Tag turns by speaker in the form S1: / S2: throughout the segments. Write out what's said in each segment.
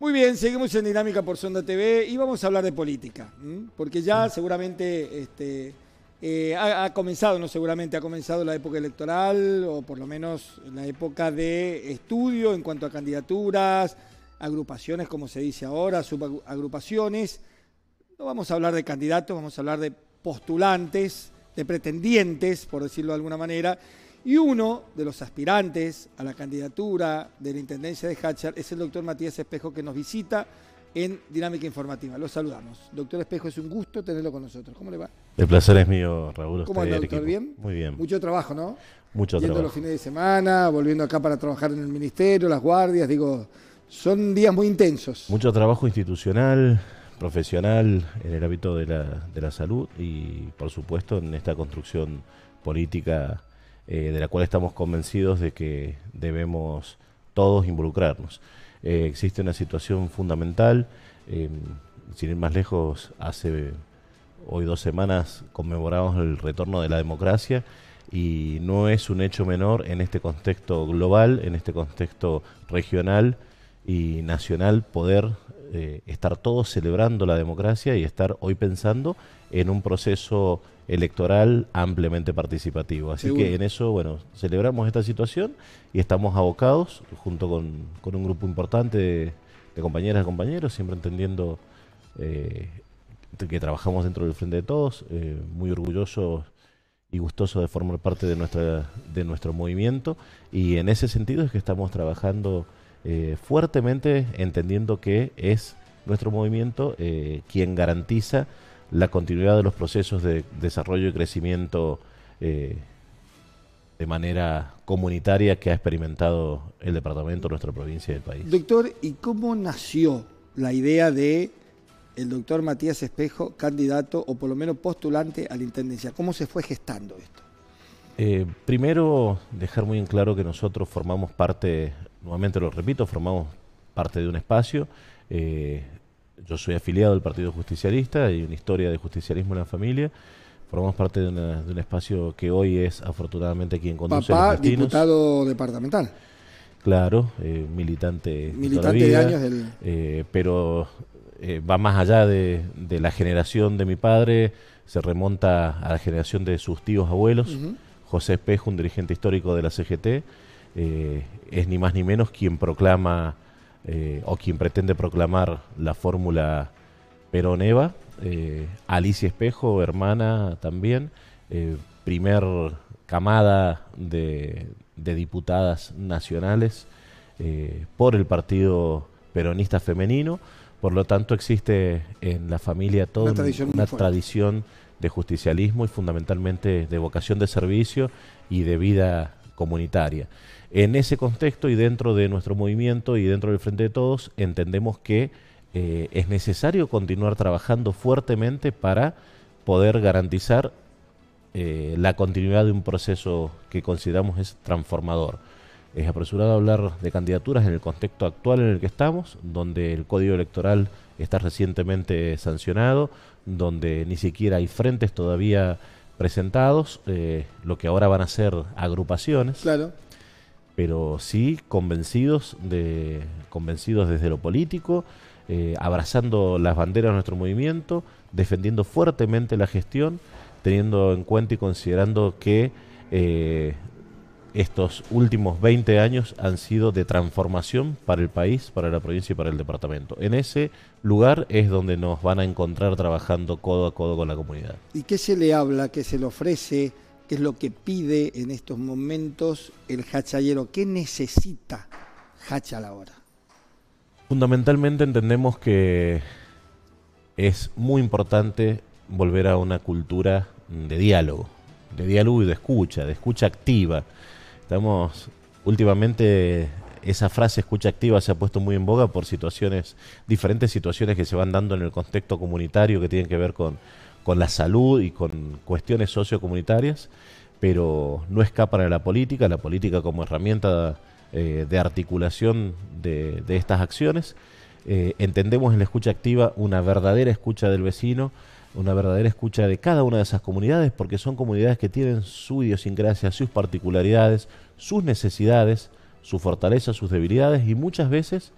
S1: Muy bien, seguimos en Dinámica por Sonda TV y vamos a hablar de política, porque ya mm. seguramente este, eh, ha, ha, comenzado, no seguramente, ha comenzado la época electoral, o por lo menos la época de estudio en cuanto a candidaturas, agrupaciones, como se dice ahora, subagrupaciones. No vamos a hablar de candidatos, vamos a hablar de postulantes, de pretendientes, por decirlo de alguna manera. Y uno de los aspirantes a la candidatura de la Intendencia de Hatcher es el doctor Matías Espejo que nos visita en Dinámica Informativa. Lo saludamos. Doctor Espejo, es un gusto tenerlo con nosotros. ¿Cómo le va?
S2: El placer es mío, Raúl. ¿Cómo anda, doctor? ¿Bien? Muy bien.
S1: Mucho trabajo, ¿no? Mucho trabajo. trabajo. los fines de semana, volviendo acá para trabajar en el ministerio, las guardias, digo, son días muy intensos.
S2: Mucho trabajo institucional, profesional, en el ámbito de la, de la salud y, por supuesto, en esta construcción política eh, de la cual estamos convencidos de que debemos todos involucrarnos. Eh, existe una situación fundamental, eh, sin ir más lejos, hace hoy dos semanas conmemoramos el retorno de la democracia y no es un hecho menor en este contexto global, en este contexto regional y nacional poder eh, estar todos celebrando la democracia y estar hoy pensando en un proceso electoral ampliamente participativo. Así que en eso, bueno, celebramos esta situación y estamos abocados junto con, un grupo importante de, compañeras y compañeros, siempre entendiendo eh, que trabajamos dentro del Frente de Todos, eh, muy orgullosos y gustosos de formar parte de, nuestra, de nuestro movimiento y en ese sentido es que estamos trabajando eh, fuertemente entendiendo que es nuestro movimiento eh, quien garantiza la continuidad de los procesos de desarrollo y crecimiento eh, de manera comunitaria que ha experimentado el departamento, nuestra provincia y el país.
S1: Doctor, ¿y cómo nació la idea de el doctor Matías Espejo, candidato o por lo menos postulante a la Intendencia? ¿Cómo se fue gestando esto?
S2: primero, dejar muy en claro que nosotros formamos parte nuevamente lo repito, formamos parte de un espacio. Eh, yo soy afiliado del Partido Justicialista, hay una historia de justicialismo en la familia. Formamos parte de, un espacio que hoy es afortunadamente quien conduce Papá, diputado
S1: departamental.
S2: Claro, militante. Eh, militante de, de años eh, pero va más allá de, la generación de mi padre, se remonta a la generación de sus tíos abuelos. José Espejo, un dirigente histórico de la CGT, eh, es ni más ni menos quien proclama eh, o quien pretende proclamar la fórmula peroneva. Eh, Alicia Espejo, hermana también, primer camada de, diputadas nacionales por el partido peronista femenino. Por lo tanto, existe en la familia toda una tradición, de justicialismo y fundamentalmente de vocación de servicio y de vida comunitaria. En ese contexto y dentro de nuestro movimiento y dentro del Frente de Todos, entendemos que eh, es necesario continuar trabajando fuertemente para poder garantizar eh, la continuidad de un proceso que consideramos es transformador. Es apresurado hablar de candidaturas en el contexto actual en el que estamos, donde el código electoral está recientemente sancionado, donde ni siquiera hay frentes todavía presentados, eh, lo que ahora van a ser agrupaciones. Claro. Pero sí convencidos, de, convencidos desde lo político, eh, abrazando las banderas de nuestro movimiento, defendiendo fuertemente la gestión, teniendo en cuenta y considerando que eh, estos últimos 20 años han sido de transformación para el país, para la provincia y para el departamento. En ese lugar es donde nos van a encontrar trabajando codo a codo con la comunidad.
S1: ¿Y qué se le habla, qué se le ofrece, qué es lo que pide en estos momentos el hachayero? ¿Qué necesita hacha a la hora?
S2: Fundamentalmente entendemos que es muy importante volver a una cultura de diálogo, de diálogo y de escucha, de escucha activa Estamos últimamente esa frase escucha activa se ha puesto muy en boga por situaciones, diferentes situaciones que se van dando en el contexto comunitario que tienen que ver con, la salud y con cuestiones sociocomunitarias, pero no escapan a la política, la política como herramienta eh, de articulación de, de estas acciones. Eh, entendemos en la escucha activa una verdadera escucha del vecino, una verdadera escucha de cada una de esas comunidades, porque son comunidades que tienen su idiosincrasia, sus particularidades, sus necesidades, sus fortalezas, sus debilidades y muchas veces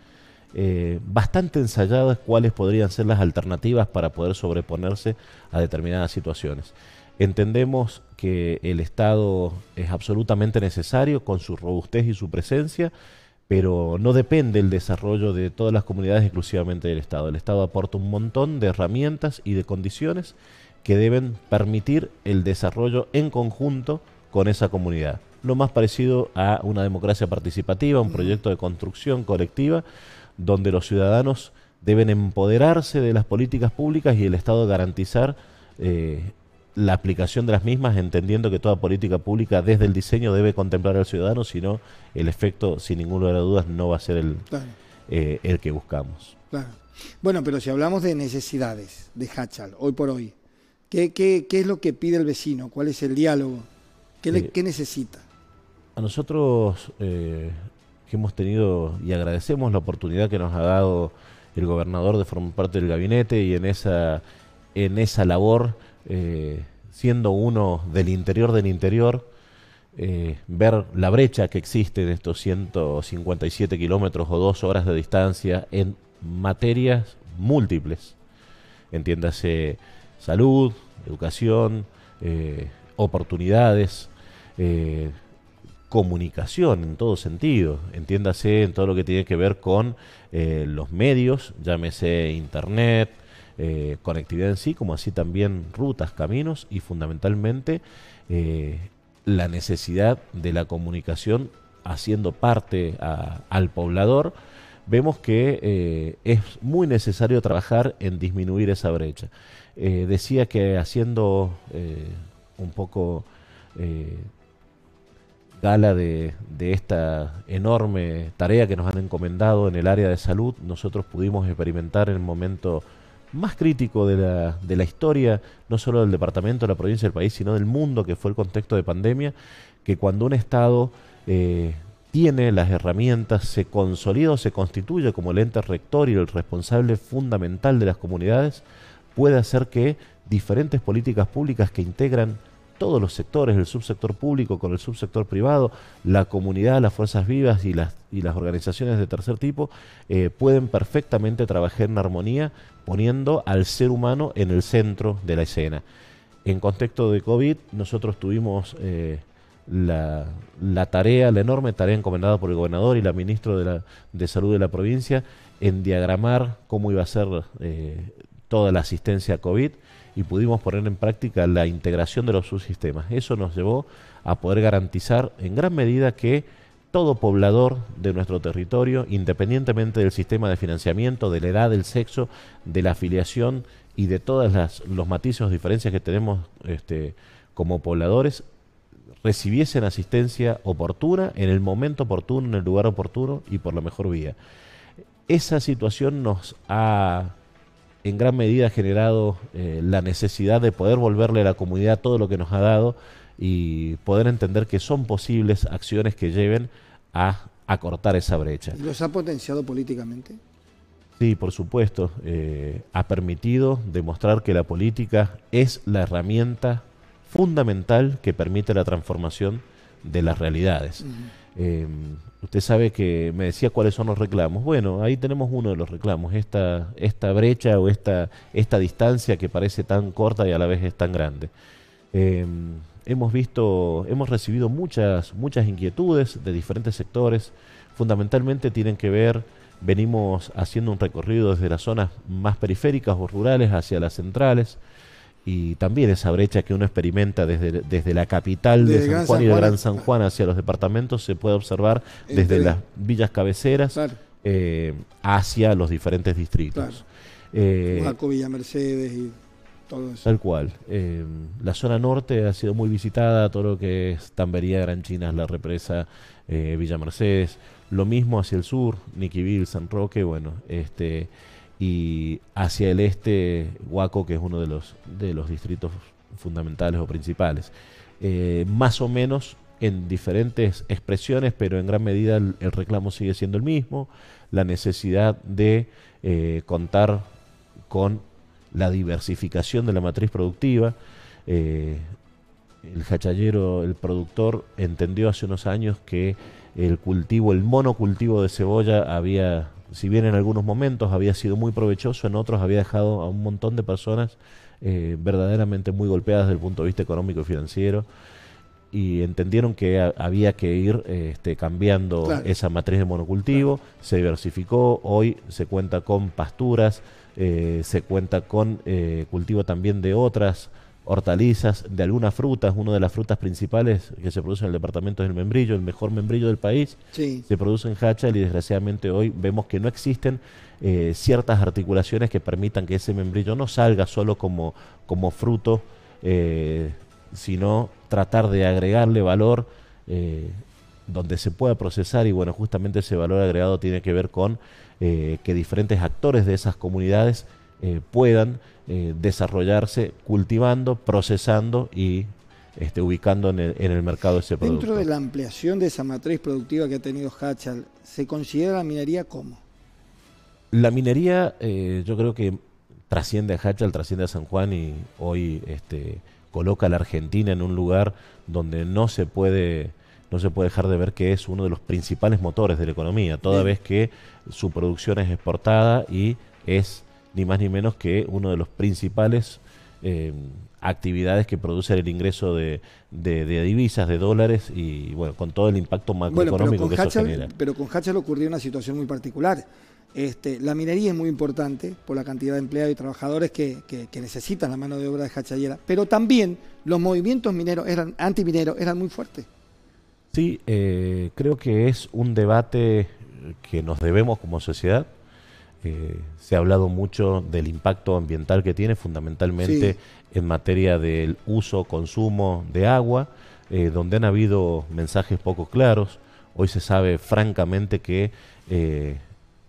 S2: eh, bastante ensayadas cuáles podrían ser las alternativas para poder sobreponerse a determinadas situaciones. Entendemos que el Estado es absolutamente necesario con su robustez y su presencia pero no depende el desarrollo de todas las comunidades exclusivamente del Estado. El Estado aporta un montón de herramientas y de condiciones que deben permitir el desarrollo en conjunto con esa comunidad. Lo más parecido a una democracia participativa, un proyecto de construcción colectiva, donde los ciudadanos deben empoderarse de las políticas públicas y el Estado garantizar eh, la aplicación de las mismas, entendiendo que toda política pública desde el diseño debe contemplar al ciudadano, sino el efecto, sin ningún de dudas, no va a ser el, eh, que buscamos.
S1: Bueno, pero si hablamos de necesidades de Hachal, hoy por hoy, ¿qué, qué, qué es lo que pide el vecino? ¿Cuál es el diálogo? ¿Qué, eh, necesita?
S2: A nosotros eh, que hemos tenido y agradecemos la oportunidad que nos ha dado el gobernador de formar parte del gabinete y en esa, en esa labor eh, siendo uno del interior del interior, eh, ver la brecha que existe en estos 157 kilómetros o dos horas de distancia en materias múltiples. Entiéndase salud, educación, eh, oportunidades, comunicación en todo sentido. Entiéndase en todo lo que tiene que ver con los medios, llámese internet, eh, conectividad en sí, como así también rutas, caminos y fundamentalmente eh, la necesidad de la comunicación haciendo parte al poblador, vemos que eh, es muy necesario trabajar en disminuir esa brecha. decía que haciendo un poco gala de, de, esta enorme tarea que nos han encomendado en el área de salud, nosotros pudimos experimentar en el momento más crítico de la, historia, no solo del departamento, de la provincia, del país, sino del mundo, que fue el contexto de pandemia, que cuando un Estado eh, tiene las herramientas, se consolida o se constituye como el ente rector y el responsable fundamental de las comunidades, puede hacer que diferentes políticas públicas que integran todos los sectores, el subsector público con el subsector privado, la comunidad, las fuerzas vivas y las, organizaciones de tercer tipo, eh, pueden perfectamente trabajar en armonía poniendo al ser humano en el centro de la escena. En contexto de COVID, nosotros tuvimos eh, la, tarea, la enorme tarea encomendada por el gobernador y la ministra de, Salud de la provincia en diagramar cómo iba a ser eh, toda la asistencia a COVID y pudimos poner en práctica la integración de los subsistemas. Eso nos llevó a poder garantizar en gran medida que todo poblador de nuestro territorio, independientemente del sistema de financiamiento, de la edad, del sexo, de la afiliación y de todas las, los matices o diferencias que tenemos este, como pobladores, recibiesen asistencia oportuna, en el momento oportuno, en el lugar oportuno y por la mejor vía. Esa situación nos ha en gran medida ha generado eh, la necesidad de poder volverle a la comunidad todo lo que nos ha dado y poder entender que son posibles acciones que lleven a acortar esa brecha.
S1: ¿Los ha potenciado políticamente?
S2: Sí, por supuesto. Eh, ha permitido demostrar que la política es la herramienta fundamental que permite la transformación de las realidades. Em, usted sabe que me decía cuáles son los reclamos. Bueno, ahí tenemos uno de los reclamos, esta, esta brecha o esta, distancia que parece tan corta y a la vez es tan grande. Em, hemos visto, hemos recibido muchas, muchas inquietudes de diferentes sectores. Fundamentalmente tienen que ver, venimos haciendo un recorrido desde las zonas más periféricas o rurales hacia las centrales y también esa brecha que uno experimenta desde, desde la capital de, San, Juan y de Gran San Juan hacia los departamentos se puede observar desde las villas cabeceras eh, hacia los diferentes distritos. Claro. Marco,
S1: eh, Villa Mercedes y todo eso. Tal
S2: cual. Eh, la zona norte ha sido muy visitada, todo lo que es Tambería, Gran Chinas, La Represa, Villa Mercedes. Lo mismo hacia el sur, Niquivil, San Roque, bueno, este y hacia el este Huaco, que es uno de los, de los distritos fundamentales o principales. Eh, más o menos en diferentes expresiones, pero en gran medida el, reclamo sigue siendo el mismo, la necesidad de eh, contar con la diversificación de la matriz productiva. Eh, el jachallero, el productor, entendió hace unos años que el cultivo, el monocultivo de cebolla había si bien en algunos momentos había sido muy provechoso, en otros había dejado a un montón de personas eh, verdaderamente muy golpeadas desde el punto de vista económico y financiero y entendieron que había que ir este, cambiando esa matriz de monocultivo, se diversificó, hoy se cuenta con pasturas, eh, se cuenta con eh, cultivo también de otras hortalizas, de algunas frutas. Una de las frutas principales que se produce en el departamento es el membrillo, el mejor membrillo del país. Se produce en Hachal y desgraciadamente hoy vemos que no existen eh, ciertas articulaciones que permitan que ese membrillo no salga solo como, como fruto, eh, sino tratar de agregarle valor. Eh, donde se pueda procesar y bueno, justamente ese valor agregado tiene que ver con que diferentes actores de esas comunidades puedan eh, desarrollarse cultivando, procesando y este, ubicando en el, mercado ese producto. Dentro
S1: de la ampliación de esa matriz productiva que ha tenido Hatchal, ¿se considera la minería cómo?
S2: La minería eh, yo creo que trasciende a Hatchal, trasciende a San Juan y hoy este, coloca a la Argentina en un lugar donde no se puede no se puede dejar de ver que es uno de los principales motores de la economía, toda vez que su producción es exportada y es ni más ni menos que uno de los principales eh, actividades que producen el ingreso de, divisas, de dólares y bueno, con todo el impacto macroeconómico que
S1: Pero con le ocurrió una situación muy particular. Este, la minería es muy importante por la cantidad de empleados y trabajadores que, necesitan la mano de obra de Hachallera, pero también los movimientos mineros eran antimineros eran muy fuertes.
S2: Sí, eh, creo que es un debate que nos debemos como sociedad se ha hablado mucho del impacto ambiental que tiene, fundamentalmente en materia del uso, consumo de agua, eh, donde han habido mensajes poco claros. Hoy se sabe francamente que eh,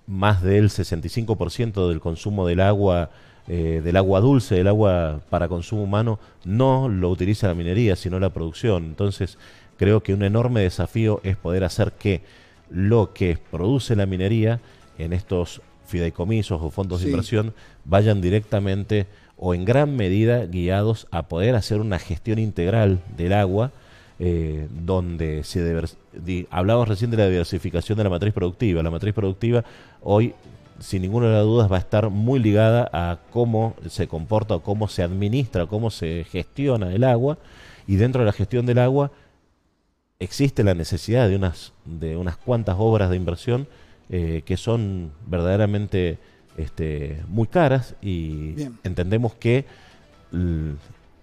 S2: más del 65% del consumo del agua, eh, del agua dulce, del agua para consumo humano, no lo utiliza la minería, sino la producción. Entonces, creo que un enorme desafío es poder hacer que lo que produce la minería en estos fideicomisos o fondos de inversión vayan directamente o en gran medida guiados a poder hacer una gestión integral del agua, eh, donde se hablamos recién de la diversificación de la matriz productiva. La matriz productiva hoy, sin ninguna de las dudas, va a estar muy ligada a cómo se comporta, o cómo se administra, cómo se gestiona el agua, y dentro de la gestión del agua existe la necesidad de unas, de unas cuantas obras de inversión eh, que son verdaderamente este, muy caras y entendemos que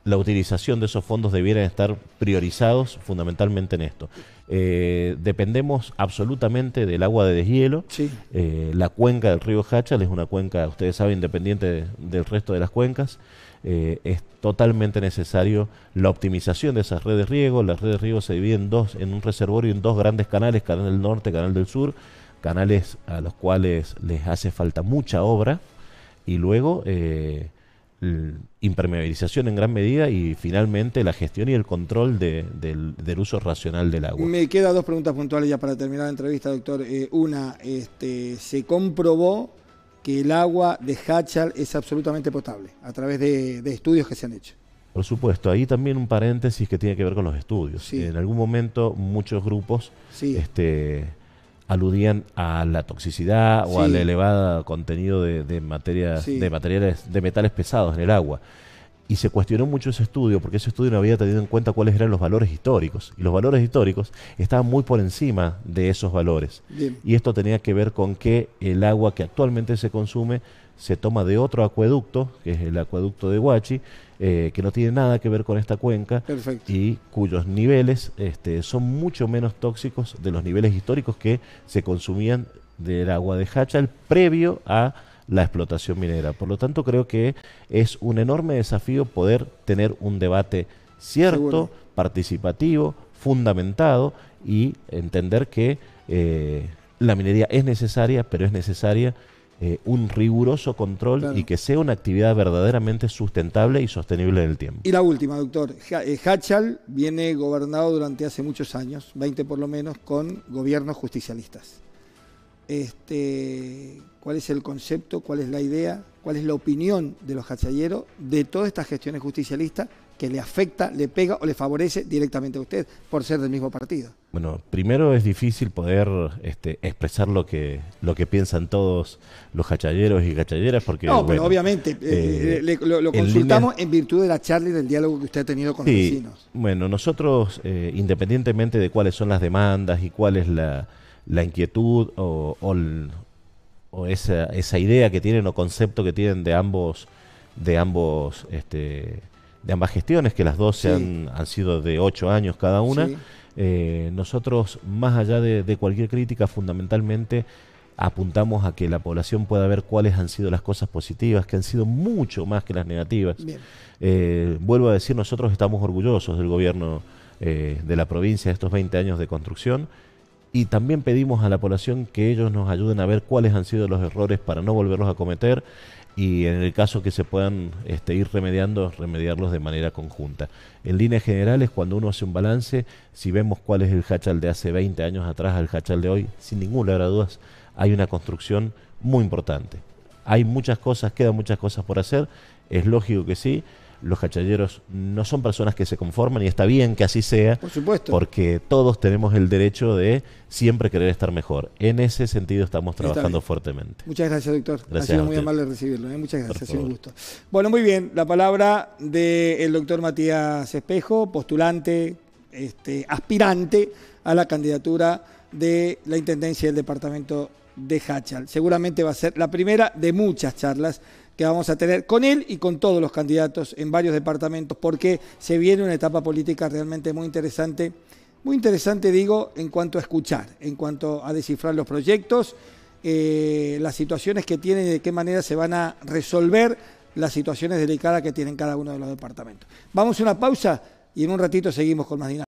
S2: la utilización de esos fondos debieran estar priorizados fundamentalmente en esto. Eh, dependemos absolutamente del agua de deshielo. Eh, la cuenca del río Hachal es una cuenca, ustedes saben, independiente del resto de las cuencas. es totalmente necesario la optimización de esas redes de riego. Las redes de riego se dividen en dos, en un reservorio, y en dos grandes canales, canal del norte, canal del sur canales a los cuales les hace falta mucha obra y luego eh, impermeabilización en gran medida y finalmente la gestión y el control del, uso racional del agua.
S1: Me quedan dos preguntas puntuales ya para terminar la entrevista, doctor. Eh, una, este, se comprobó que el agua de Hachal es absolutamente potable a través de, estudios que se han hecho.
S2: Por supuesto, ahí también un paréntesis que tiene que ver con los estudios. En algún momento muchos grupos este, aludían a la toxicidad o al elevado contenido de, de materiales, de metales pesados en el agua. Y se cuestionó mucho ese estudio, porque ese estudio no había tenido en cuenta cuáles eran los valores históricos. Y los valores históricos estaban muy por encima de esos valores. Y esto tenía que ver con que el agua que actualmente se consume se toma de otro acueducto, que es el acueducto de Huachi, eh, que no tiene nada que ver con esta cuenca y cuyos niveles este, son mucho menos tóxicos de los niveles históricos que se consumían del agua de Hachal previo a la explotación minera. Por lo tanto, creo que es un enorme desafío poder tener un debate cierto, participativo, fundamentado y entender que eh, la minería es necesaria, pero es necesaria eh, un riguroso control y que sea una actividad verdaderamente sustentable y sostenible en el tiempo.
S1: Y la última, doctor. Eh, Hachal viene gobernado durante hace muchos años, 20 por lo menos, con gobiernos justicialistas. Este, ¿Cuál es el concepto? ¿Cuál es la idea? ¿Cuál es la opinión de los hachalleros de todas estas gestiones justicialistas que le afecta, le pega o le favorece directamente a usted por ser del mismo partido?
S2: Bueno, primero es difícil poder este, expresar lo que, lo que piensan todos los cachalleros y cachalleras porque... No, pero obviamente eh, eh, lo, consultamos
S1: en virtud de la charla y del diálogo que usted ha tenido con los vecinos.
S2: Bueno, nosotros, eh, independientemente de cuáles son las demandas y cuál es la, inquietud o, o, esa, esa idea que tienen o concepto que tienen de ambos, de ambos, este, de ambas gestiones, que las dos han, han, sido de ocho años cada una... Eh, nosotros, más allá de, cualquier crítica, fundamentalmente apuntamos a que la población pueda ver cuáles han sido las cosas positivas, que han sido mucho más que las negativas. Eh, vuelvo a decir, nosotros estamos orgullosos del gobierno eh, de la provincia de estos 20 años de construcción y también pedimos a la población que ellos nos ayuden a ver cuáles han sido los errores para no volverlos a cometer y en el caso que se puedan este, ir remediando, remediarlos de manera conjunta. En líneas generales, cuando uno hace un balance, si vemos cuál es el hachal de hace 20 años atrás al hachal de hoy, sin ninguna duda dudas, hay una construcción muy importante. Hay muchas cosas, quedan muchas cosas por hacer, es lógico que sí, los cachalleros no son personas que se conforman y está bien que así sea. Por supuesto. Porque todos tenemos el derecho de siempre querer estar mejor. En ese sentido estamos trabajando fuertemente. Muchas gracias, doctor. Gracias ha sido muy amable
S1: recibirlo. ¿eh? Muchas gracias, ha sido un gusto. Bueno, muy bien. La palabra del doctor Matías Espejo, postulante, este, aspirante a la candidatura de la Intendencia del Departamento de Hachal. Seguramente va a ser la primera de muchas charlas que vamos a tener con él y con todos los candidatos en varios departamentos, porque se viene una etapa política realmente muy interesante, muy interesante digo, en cuanto a escuchar, en cuanto a descifrar los proyectos, eh, las situaciones que tienen y de qué manera se van a resolver las situaciones delicadas que tienen cada uno de los departamentos. Vamos a una pausa y en un ratito seguimos con más dinámica.